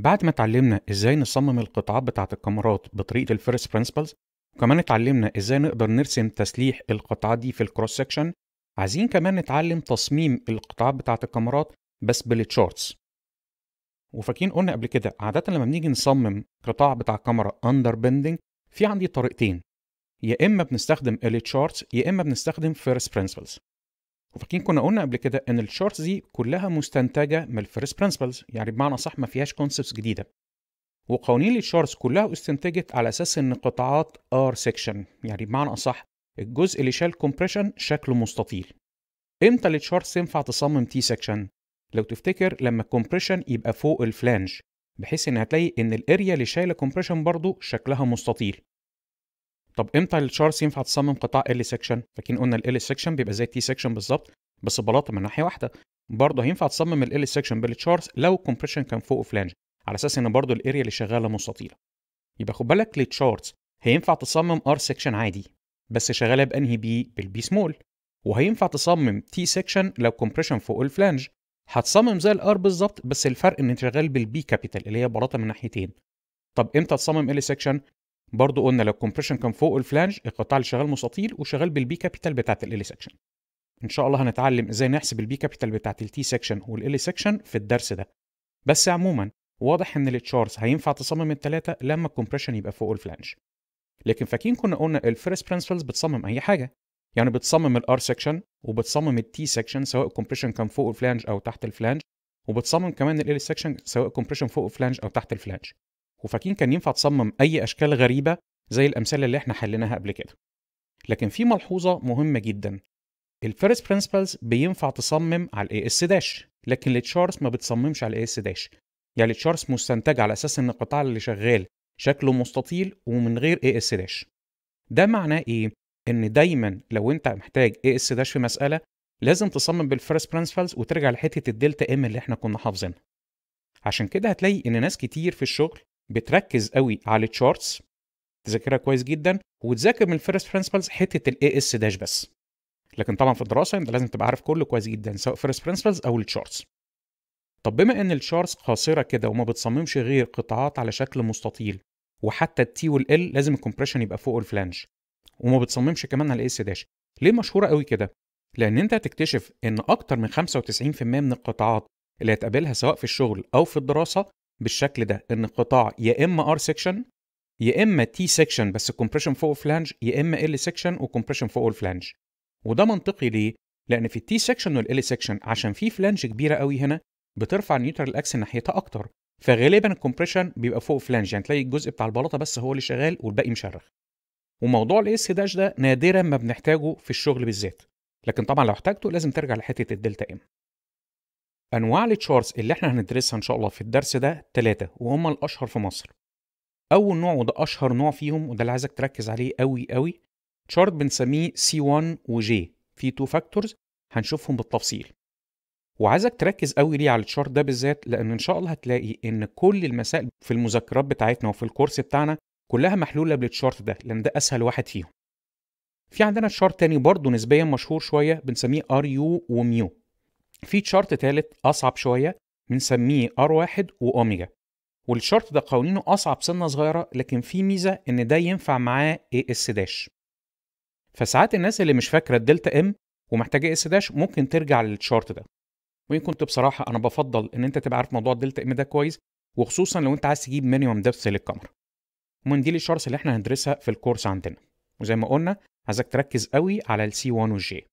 بعد ما اتعلمنا ازاي نصمم القطعات بتاعة الكاميرات بطريقة الفيرست برنسبلز وكمان اتعلمنا ازاي نقدر نرسم تسليح القطعة دي في الكروس سكشن عايزين كمان نتعلم تصميم القطعات بتاعة الكاميرات بس بالتشارتس وفاكرين قلنا قبل كده عادة لما بنيجي نصمم قطاع بتاع كاميرا اندر بيندنج في عندي طريقتين يا اما بنستخدم التشارتس يا اما بنستخدم فيرست برنسبلز وفاكرين كنا قلنا قبل كده ان الشارتس دي كلها مستنتجه من الفيرست برنسبلز يعني بمعنى صح ما فيهاش كونسبتس جديده وقوانين الشورتس كلها استنتجت على اساس ان قطاعات ار سيكشن يعني بمعنى اصح الجزء اللي شال كومبريشن شكله مستطيل امتى الشورتس تنفع تصمم تي سيكشن لو تفتكر لما الكومبريشن يبقى فوق الفلانج بحيث ان هتلاقي ان الاريا اللي شايله كومبريشن برضه شكلها مستطيل طب امتى الشارس ينفع تصمم قطاع ال سيكشن فاكرين قلنا ال سيكشن بيبقى زي تي سيكشن بالظبط بس بلاطه من ناحيه واحده برضه هينفع تصمم ال سيكشن بالتشارس لو الكومبريشن كان فوق فلانج على اساس ان برضه الاريا اللي شغاله مستطيله يبقى خد بالك للتشارتس هينفع تصمم ار سيكشن عادي بس شغاله بانهي بي بالبي سمول وهينفع تصمم تي سيكشن لو كومبريشن فوق الفلانج هتصمم زي الار بالظبط بس الفرق ان شغال بالبي كابيتال اللي هي بلاطه من ناحيتين طب امتى تصمم ال سيكشن برضو قلنا لو الكومبريشن كان فوق الفلانج القطاع اللي شغال مستطيل وشغال بالبي كابيتال بتاعه الالي سكشن ان شاء الله هنتعلم ازاي نحسب البي كابيتال بتاعه التي سكشن والالي سكشن في الدرس ده بس عموما واضح ان التشارز هينفع تصمم الثلاثه لما الكومبريشن يبقى فوق الفلانج لكن فاكرين كنا قلنا الفيرست برنسبلز بتصمم اي حاجه يعني بتصمم الار سكشن وبتصمم التي سكشن سواء الكومبريشن كان فوق الفلانج او تحت الفلانج وبتصمم كمان الالي سكشن سواء الكومبريشن فوق الفلانج او تحت الفلانج وفاكين كان ينفع تصمم أي أشكال غريبة زي الأمثال اللي احنا حليناها قبل كده لكن في ملحوظة مهمة جدا الفيرست برنسبلز بينفع تصمم على الاي اس داش لكن التشارس ما بتصممش على الاي اس داش يعني التشارس مستنتج على اساس ان القطاع اللي شغال شكله مستطيل ومن غير اي اس داش ده معناه ايه ان دايما لو انت محتاج اي اس داش في مساله لازم تصمم بالفيرست برنسبلز وترجع لحته الدلتا ام اللي احنا كنا حافظينها عشان كده هتلاقي ان ناس كتير في الشغل بتركز قوي على التشارتس تذاكرها كويس جدا وتذاكر من الفيرست برنسبلز حته الاي اس داش بس لكن طبعا في الدراسه انت لازم تبقى عارف كله كويس جدا سواء فيرست برنسبلز او التشارتس طب بما ان التشارتس قاصره كده وما بتصممش غير قطاعات على شكل مستطيل وحتى التي والال لازم الكومبريشن يبقى فوق الفلانج وما بتصممش كمان على الاي اس داش ليه مشهوره قوي كده لان انت هتكتشف ان اكتر من 95% من القطاعات اللي هتقابلها سواء في الشغل او في الدراسه بالشكل ده ان قطاع يا اما ار سيكشن يا اما تي سيكشن بس كومبريشن فوق الفلانج يا اما ال سيكشن وكومبريشن فوق الفلانج وده منطقي ليه؟ لان في التي سيكشن والال سيكشن عشان في فلانج كبيره قوي هنا بترفع النيوترال اكس ناحيتها اكتر فغالبا الكومبريشن بيبقى فوق فلانج يعني تلاقي الجزء بتاع البلاطه بس هو اللي شغال والباقي مشرخ وموضوع الاس داش ده نادرا ما بنحتاجه في الشغل بالذات لكن طبعا لو احتاجته لازم ترجع لحته الدلتا ام انواع التشارتس اللي احنا هندرسها ان شاء الله في الدرس ده ثلاثه وهم الاشهر في مصر اول نوع وده اشهر نوع فيهم وده اللي عايزك تركز عليه قوي قوي تشارت بنسميه سي 1 وجي في تو فاكتورز هنشوفهم بالتفصيل وعايزك تركز قوي ليه على التشارت ده بالذات لان ان شاء الله هتلاقي ان كل المسائل في المذكرات بتاعتنا وفي الكورس بتاعنا كلها محلوله بالتشارت ده لان ده اسهل واحد فيهم في عندنا تشارت تاني برضه نسبيا مشهور شويه بنسميه ار يو وميو في شرط ثالث أصعب شوية بنسميه R1 وأوميجا والشرط ده قوانينه أصعب سنة صغيرة لكن في ميزة إن ده ينفع معاه AS داش فساعات الناس اللي مش فاكرة الدلتا M ومحتاجة AS داش ممكن ترجع للشارت ده وإن كنت بصراحة أنا بفضل إن أنت تبقى عارف موضوع الدلتا M ده كويس وخصوصا لو أنت عايز تجيب مينيمم دبث للكاميرا ومن دي الشارتس اللي احنا هندرسها في الكورس عندنا وزي ما قلنا عايزك تركز قوي على السي 1 والجي